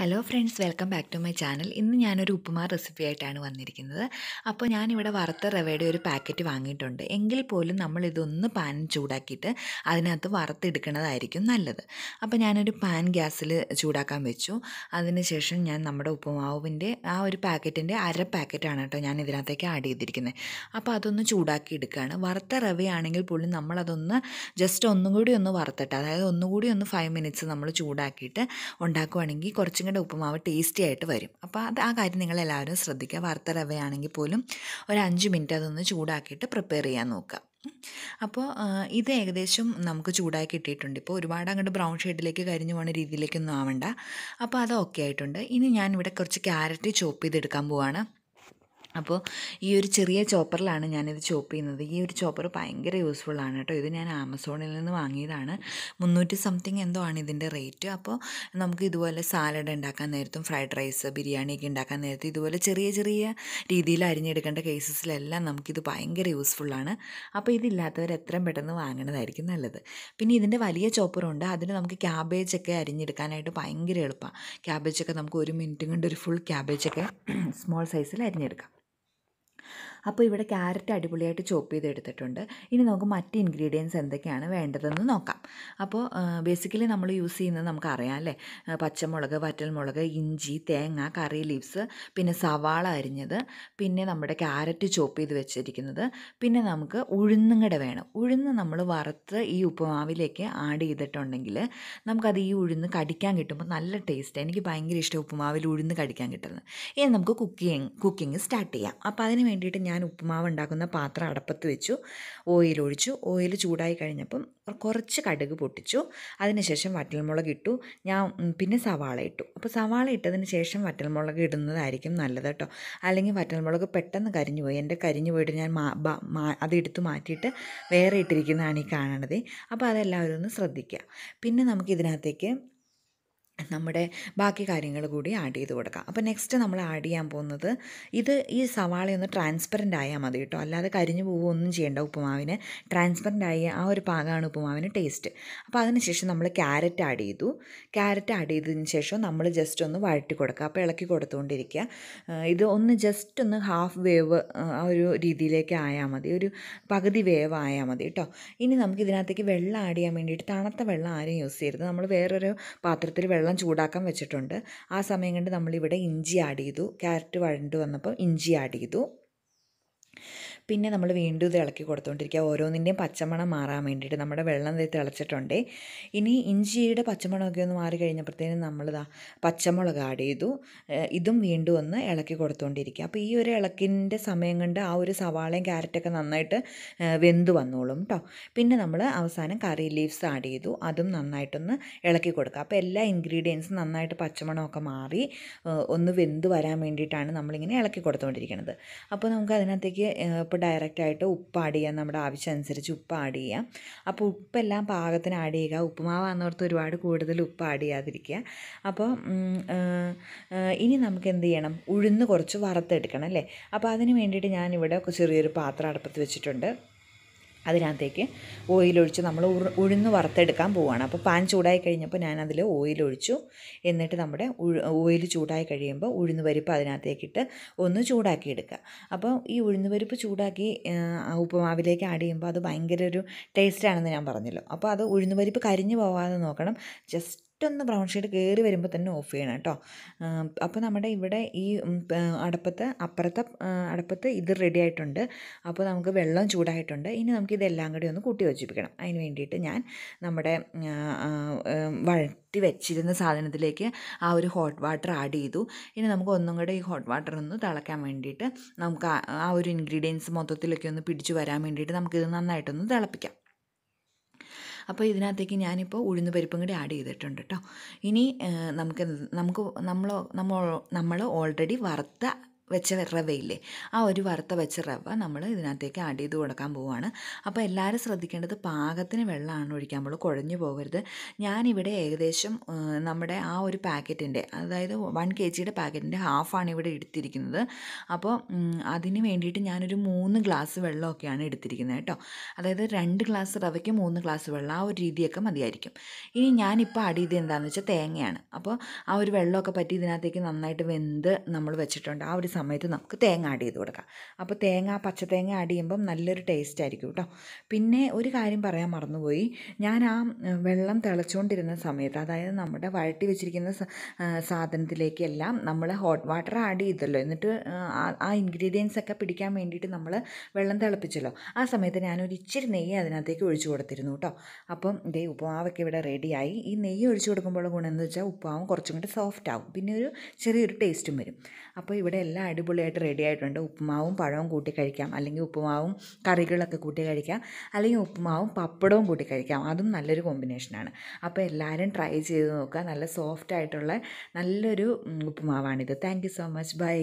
hello friends welcome back to my channel ഇന്ന് ഞാനൊരു ഉപ്പുമാർ recipe ആയിട്ടാണ് വന്നിരിക്കുന്നത് അപ്പോൾ ഞാനിവിടെ വറുത്ത റവയുടെ ഒരു പാക്കറ്റ് വാങ്ങിയിട്ടുണ്ട് എങ്കിൽ പോലും നമ്മൾ ഇതൊന്ന് പാൻ ചൂടാക്കിയിട്ട് അതിനകത്ത് വറുത്തെടുക്കുന്നതായിരിക്കും നല്ലത് അപ്പോൾ ഞാനൊരു പാൻ ഗ്യാസിൽ ചൂടാക്കാൻ വെച്ചു അതിനുശേഷം ഞാൻ നമ്മുടെ ഉപ്പുമാവിൻ്റെ ആ ഒരു പാക്കറ്റിൻ്റെ അര പാക്കറ്റാണ് കേട്ടോ ഞാൻ ഇതിനകത്തേക്ക് ആഡ് ചെയ്തിരിക്കുന്നത് അപ്പോൾ അതൊന്ന് ചൂടാക്കി എടുക്കുകയാണ് വറുത്ത റവയാണെങ്കിൽ പോലും നമ്മളതൊന്ന് ജസ്റ്റ് ഒന്നും കൂടി ഒന്ന് വറുത്തിട്ട് അതായത് ഒന്നുകൂടി ഒന്ന് ഫൈവ് മിനിറ്റ്സ് നമ്മൾ ചൂടാക്കിയിട്ട് ഉണ്ടാക്കുവാണെങ്കിൽ കുറച്ചും നിങ്ങളുടെ ഉപ്പുമാവ് ടേസ്റ്റി ആയിട്ട് വരും അപ്പോൾ അത് ആ കാര്യം നിങ്ങളെല്ലാവരും ശ്രദ്ധിക്കുക വറുത്ത റവയാണെങ്കിൽ പോലും ഒരു അഞ്ച് മിനിറ്റ് അതൊന്ന് ചൂടാക്കിയിട്ട് പ്രിപ്പയർ ചെയ്യാൻ നോക്കുക അപ്പോൾ ഇത് ഏകദേശം നമുക്ക് ചൂടാക്കി കിട്ടിയിട്ടുണ്ട് ഇപ്പോൾ ഒരുപാട് അങ്ങോട്ട് ബ്രൗൺ ഷെയ്ഡിലേക്ക് കരിഞ്ഞു പോകുന്ന രീതിയിലേക്കൊന്നും ആവണ്ട അപ്പോൾ അത് ഓക്കെ ആയിട്ടുണ്ട് ഇനി ഞാനിവിടെ കുറച്ച് ക്യാരറ്റ് ചോപ്പ് ചെയ്തെടുക്കാൻ പോവാണ് അപ്പോൾ ഈ ഒരു ചെറിയ ചോപ്പറിലാണ് ഞാനിത് ചോപ്പ് ചെയ്യുന്നത് ഈ ഒരു ചോപ്പർ ഭയങ്കര യൂസ്ഫുൾ ആണ് കേട്ടോ ഇത് ഞാൻ ആമസോണിൽ നിന്ന് വാങ്ങിയതാണ് മുന്നൂറ്റി സംതിങ് എന്തോ ആണ് ഇതിൻ്റെ റേറ്റ് അപ്പോൾ നമുക്ക് ഇതുപോലെ സാലഡ് ഉണ്ടാക്കാൻ നേരത്തും ഫ്രൈഡ് റൈസ് ബിരിയാണി ഒക്കെ ഉണ്ടാക്കാൻ നേരത്തും ഇതുപോലെ ചെറിയ ചെറിയ രീതിയിൽ അരിഞ്ഞെടുക്കേണ്ട കേസസിലെല്ലാം നമുക്കിത് ഭയങ്കര യൂസ്ഫുൾ ആണ് അപ്പോൾ ഇതില്ലാത്തവർ എത്രയും പെട്ടെന്ന് വാങ്ങണതായിരിക്കും നല്ലത് പിന്നെ ഇതിൻ്റെ വലിയ ചോപ്പറുണ്ട് അതിന് നമുക്ക് ഒക്കെ അരിഞ്ഞെടുക്കാനായിട്ട് ഭയങ്കര എളുപ്പമാണ് ഒക്കെ നമുക്ക് ഒരു മിനിറ്റ് കൊണ്ട് ഒരു ഫുൾ ഒക്കെ സ്മോൾ സൈസിൽ അരിഞ്ഞെടുക്കാം അപ്പോൾ ഇവിടെ ക്യാരറ്റ് അടിപൊളിയായിട്ട് ചോപ്പ് ചെയ്തെടുത്തിട്ടുണ്ട് ഇനി നമുക്ക് മറ്റ് ഇൻഗ്രീഡിയൻസ് എന്തൊക്കെയാണ് വേണ്ടതെന്ന് നോക്കാം അപ്പോൾ ബേസിക്കലി നമ്മൾ യൂസ് ചെയ്യുന്നത് നമുക്ക് അറിയാം അല്ലേ പച്ചമുളക് വറ്റൽമുളക് ഇഞ്ചി തേങ്ങ കറി ലീവ്സ് പിന്നെ സവാള അരിഞ്ഞത് പിന്നെ നമ്മുടെ ക്യാരറ്റ് ചോപ്പ് ചെയ്ത് വെച്ചിരിക്കുന്നത് പിന്നെ നമുക്ക് കൂടെ വേണം ഉഴുന്ന് നമ്മൾ വറുത്ത് ഈ ഉപ്പുമാവിലേക്ക് ആഡ് ചെയ്തിട്ടുണ്ടെങ്കിൽ നമുക്കത് ഈ ഉഴുന്ന് കടിക്കാൻ കിട്ടുമ്പോൾ നല്ല ടേസ്റ്റ് എനിക്ക് ഭയങ്കര ഇഷ്ടം ഉപ്പുമാവിൽ ഉഴുന്ന് കടിക്കാൻ കിട്ടുന്നത് ഇനി നമുക്ക് കുക്കിംഗ് കുക്കിംഗ് സ്റ്റാർട്ട് ചെയ്യാം അപ്പോൾ അതിന് വേണ്ടിയിട്ട് ഞാൻ ഉപ്പുമാവ് ഉണ്ടാക്കുന്ന പാത്രം അടപ്പത്ത് വെച്ചു ഓയിൽ ഒഴിച്ചു ഓയിൽ ചൂടായി കഴിഞ്ഞപ്പം കുറച്ച് കടുക് പൊട്ടിച്ചു അതിനുശേഷം വറ്റൽമുളക് ഇട്ടു ഞാൻ പിന്നെ സവാള ഇട്ടു അപ്പോൾ സവാള ഇട്ടതിന് ശേഷം വറ്റൽമുളക് ഇടുന്നതായിരിക്കും നല്ലത് കേട്ടോ അല്ലെങ്കിൽ വറ്റൽമുളക് പെട്ടെന്ന് കരിഞ്ഞു പോയി എൻ്റെ കരിഞ്ഞു പോയിട്ട് ഞാൻ അത് എടുത്ത് മാറ്റിയിട്ട് വേറെ ഇട്ടിരിക്കുന്നതാണ് ഈ കാണണത് അപ്പോൾ അതെല്ലാവരും ഒന്ന് ശ്രദ്ധിക്കുക പിന്നെ നമുക്ക് ഇതിനകത്തേക്ക് നമ്മുടെ ബാക്കി കാര്യങ്ങൾ കൂടി ആഡ് ചെയ്ത് കൊടുക്കാം അപ്പോൾ നെക്സ്റ്റ് നമ്മൾ ആഡ് ചെയ്യാൻ പോകുന്നത് ഇത് ഈ ഒന്ന് ട്രാൻസ്പെറൻ്റ് ആയാൽ മതി കേട്ടോ അല്ലാതെ കരിഞ്ഞു ഒന്നും ചെയ്യേണ്ട ഉപ്പുമാവിന് ട്രാൻസ്പെറൻ്റ് ആയി ആ ഒരു പാകമാണ് ഉപ്പുമാവിന് ടേസ്റ്റ് അപ്പോൾ അതിനുശേഷം നമ്മൾ ക്യാരറ്റ് ആഡ് ചെയ്തു ക്യാരറ്റ് ആഡ് ചെയ്തതിന് ശേഷം നമ്മൾ ജസ്റ്റ് ഒന്ന് വഴറ്റി കൊടുക്കുക അപ്പോൾ ഇളക്കി കൊടുത്തുകൊണ്ടിരിക്കുക ഇത് ഒന്ന് ജസ്റ്റ് ഒന്ന് ഹാഫ് വേവ് ആ ഒരു രീതിയിലേക്ക് ആയാൽ മതി ഒരു പകുതി വേവ് ആയാൽ മതി കേട്ടോ ഇനി നമുക്ക് ഇതിനകത്തേക്ക് വെള്ളം ആഡ് ചെയ്യാൻ വേണ്ടിയിട്ട് തണുത്ത വെള്ളം ആരും യൂസ് ചെയ്യരുത് നമ്മൾ വേറൊരു പാത്രത്തിൽ വെള്ളം വെള്ളം ചൂടാക്കാൻ വെച്ചിട്ടുണ്ട് ആ സമയം കൊണ്ട് നമ്മളിവിടെ ഇഞ്ചി ആഡ് ചെയ്തു ക്യാരറ്റ് വഴണ്ട് വന്നപ്പോൾ ഇഞ്ചി ആഡ് ചെയ്തു പിന്നെ നമ്മൾ വീണ്ടും ഇത് ഇളക്കി കൊടുത്തുകൊണ്ടിരിക്കുക ഓരോന്നിൻ്റെയും പച്ചമണം മാറാൻ വേണ്ടിയിട്ട് നമ്മുടെ വെള്ളം ഇത് തിളച്ചിട്ടുണ്ട് ഇനി ഇഞ്ചിയുടെ പച്ചമുളകൊക്കെ ഒന്ന് മാറി കഴിഞ്ഞപ്പോഴത്തേനും നമ്മളിതാ പച്ചമുളക് ആഡ് ചെയ്തു ഇതും വീണ്ടും ഒന്ന് ഇളക്കി കൊടുത്തുകൊണ്ടിരിക്കുക അപ്പോൾ ഈ ഒരു ഇളക്കിൻ്റെ സമയം കൊണ്ട് ആ ഒരു സവാളയും ക്യാരറ്റൊക്കെ നന്നായിട്ട് വെന്ത് വന്നോളും കേട്ടോ പിന്നെ നമ്മൾ അവസാനം കറി ലീവ്സ് ആഡ് ചെയ്തു അതും നന്നായിട്ടൊന്ന് ഇളക്കി കൊടുക്കുക അപ്പോൾ എല്ലാ ഇൻഗ്രീഡിയൻസും നന്നായിട്ട് പച്ചമണമൊക്കെ മാറി ഒന്ന് വെന്ത് വരാൻ വേണ്ടിയിട്ടാണ് നമ്മളിങ്ങനെ ഇളക്കി കൊടുത്തുകൊണ്ടിരിക്കുന്നത് അപ്പോൾ നമുക്ക് അതിനകത്തേക്ക് ഡയറക്റ്റ് ആയിട്ട് ഉപ്പ് ആഡ് ചെയ്യാം നമ്മുടെ ആവശ്യമനുസരിച്ച് ഉപ്പ് ആഡ് ചെയ്യാം അപ്പോൾ ഉപ്പെല്ലാം പാകത്തിന് ആഡ് ചെയ്യുക ഉപ്പുമാവാന്നോർത്ത് ഒരുപാട് കൂടുതൽ ഉപ്പ് ആഡ് ചെയ്യാതിരിക്കുക അപ്പോൾ ഇനി നമുക്ക് എന്ത് ചെയ്യണം ഉഴുന്ന് കുറച്ച് വറുത്തെടുക്കണം അല്ലേ അപ്പോൾ അതിന് വേണ്ടിയിട്ട് ഞാനിവിടെ ചെറിയൊരു പാത്രം അടുപ്പത്ത് വെച്ചിട്ടുണ്ട് അതിനകത്തേക്ക് ഓയിലൊഴിച്ച് നമ്മൾ ഉഴുന്ന് വറുത്തെടുക്കാൻ പോവുകയാണ് അപ്പോൾ പാൻ ചൂടായി കഴിഞ്ഞപ്പോൾ ഞാനതിൽ ഓയിലൊഴിച്ചു എന്നിട്ട് നമ്മുടെ ഓയിൽ ചൂടായി കഴിയുമ്പോൾ ഉഴുന്ന് പരിപ്പ് അതിനകത്തേക്കിട്ട് ഒന്ന് ചൂടാക്കി എടുക്കുക അപ്പോൾ ഈ ഉഴുന്ന് പരിപ്പ് ചൂടാക്കി ഉപ്പുമാവിലേക്ക് ആഡ് ചെയ്യുമ്പോൾ അത് ഭയങ്കര ഒരു ടേസ്റ്റാണെന്ന് ഞാൻ പറഞ്ഞല്ലോ അപ്പോൾ അത് ഉഴുന്ന് പരിപ്പ് കരിഞ്ഞു പോവാതെ നോക്കണം ജസ്റ്റ് പെട്ടെന്ന് ബ്രൗൺ ഷെയ്ഡ് കയറി വരുമ്പോൾ തന്നെ ഓഫ് ചെയ്യണം കേട്ടോ അപ്പോൾ നമ്മുടെ ഇവിടെ ഈ അടപ്പത്ത് അപ്പുറത്തെ അടപ്പത്ത് ഇത് റെഡി ആയിട്ടുണ്ട് അപ്പോൾ നമുക്ക് വെള്ളം ചൂടായിട്ടുണ്ട് ഇനി നമുക്ക് ഇതെല്ലാം കൂടി ഒന്ന് കൂട്ടി വെച്ചിപ്പിക്കണം അതിന് വേണ്ടിയിട്ട് ഞാൻ നമ്മുടെ വഴറ്റി വെച്ചിരുന്ന സാധനത്തിലേക്ക് ആ ഒരു ഹോട്ട് വാട്ടർ ആഡ് ചെയ്തു ഇനി നമുക്ക് ഒന്നും കൂടെ ഈ ഹോട്ട് വാട്ടർ ഒന്ന് തിളക്കാൻ വേണ്ടിയിട്ട് നമുക്ക് ആ ഒരു ഇൻഗ്രീഡിയൻസ് മൊത്തത്തിലൊക്കെ ഒന്ന് പിടിച്ചു വരാൻ വേണ്ടിയിട്ട് നമുക്കിത് നന്നായിട്ടൊന്ന് തിളപ്പിക്കാം അപ്പോൾ ഇതിനകത്തേക്ക് ഞാനിപ്പോൾ ഉഴുന്ന് പരിപ്പും കൂടി ആഡ് ചെയ്തിട്ടുണ്ട് കേട്ടോ ഇനി നമുക്ക് നമുക്ക് നമ്മൾ നമ്മൾ നമ്മൾ ഓൾറെഡി വറുത്ത വെച്ച റവയില്ലേ ആ ഒരു വറുത്ത വെച്ച റവ നമ്മൾ ഇതിനകത്തേക്ക് ആഡ് ചെയ്ത് കൊടുക്കാൻ പോവുകയാണ് അപ്പോൾ എല്ലാവരും ശ്രദ്ധിക്കേണ്ടത് പാകത്തിന് വെള്ളമാണ് ഒഴിക്കാൻ പാടുള്ളൂ കുഴഞ്ഞു പോകരുത് ഞാനിവിടെ ഏകദേശം നമ്മുടെ ആ ഒരു പാക്കറ്റിൻ്റെ അതായത് വൺ കെ ജിയുടെ പാക്കറ്റിൻ്റെ ഹാഫാണ് ഇവിടെ എടുത്തിരിക്കുന്നത് അപ്പോൾ അതിന് വേണ്ടിയിട്ട് ഞാനൊരു മൂന്ന് ഗ്ലാസ് വെള്ളമൊക്കെയാണ് എടുത്തിരിക്കുന്നത് കേട്ടോ അതായത് രണ്ട് ഗ്ലാസ് റവയ്ക്ക് മൂന്ന് ഗ്ലാസ് വെള്ളം ആ ഒരു രീതിയൊക്കെ മതിയായിരിക്കും ഇനി ഞാനിപ്പോൾ ആഡ് ചെയ്ത് എന്താണെന്ന് വെച്ചാൽ തേങ്ങയാണ് അപ്പോൾ ആ ഒരു വെള്ളമൊക്കെ പറ്റി ഇതിനകത്തേക്ക് നന്നായിട്ട് വെന്ത് നമ്മൾ വെച്ചിട്ടുണ്ട് ആ ഒരു സമയത്ത് നമുക്ക് തേങ്ങ ആഡ് ചെയ്ത് കൊടുക്കാം അപ്പോൾ തേങ്ങ തേങ്ങ ആഡ് ചെയ്യുമ്പം നല്ലൊരു ടേസ്റ്റ് ആയിരിക്കും കേട്ടോ പിന്നെ ഒരു കാര്യം പറയാൻ മറന്നുപോയി ഞാൻ ആ വെള്ളം തിളച്ചുകൊണ്ടിരുന്ന സമയത്ത് അതായത് നമ്മുടെ വഴട്ടി വെച്ചിരിക്കുന്ന സാധനത്തിലേക്കെല്ലാം നമ്മൾ ഹോട്ട് വാട്ടർ ആഡ് ചെയ്തല്ലോ എന്നിട്ട് ആ ഇൻഗ്രീഡിയൻസ് ഒക്കെ പിടിക്കാൻ വേണ്ടിയിട്ട് നമ്മൾ വെള്ളം തിളപ്പിച്ചല്ലോ ആ സമയത്ത് ഞാനൊരു ഇച്ചിരി നെയ്യ് അതിനകത്തേക്ക് ഒഴിച്ചു കൊടുത്തിരുന്നു കേട്ടോ അപ്പം ഇതേ ഉപ്പാവൊക്കെ ഇവിടെ റെഡിയായി ഈ നെയ്യ് ഒഴിച്ചു കൊടുക്കുമ്പോൾ ഗുണം എന്ന് വെച്ചാൽ ഉപ്പാവും കുറച്ചും കൂടി സോഫ്റ്റ് ആവും പിന്നെ ഒരു ചെറിയൊരു ടേസ്റ്റും വരും അപ്പോൾ ഇവിടെ എല്ലാ അടിപൊളിയായിട്ട് റെഡി ആയിട്ടുണ്ട് ഉപ്പുമാവും പഴവും കൂട്ടി കഴിക്കാം അല്ലെങ്കിൽ ഉപ്പുമാവും കറികളൊക്കെ കൂട്ടി കഴിക്കാം അല്ലെങ്കിൽ ഉപ്പുമാവും പപ്പടവും കൂട്ടി കഴിക്കാം അതും നല്ലൊരു കോമ്പിനേഷനാണ് അപ്പോൾ എല്ലാവരും ട്രൈ ചെയ്ത് നോക്കുക നല്ല സോഫ്റ്റ് ആയിട്ടുള്ള നല്ലൊരു ഉപ്പുമാവാണിത് thank you so much by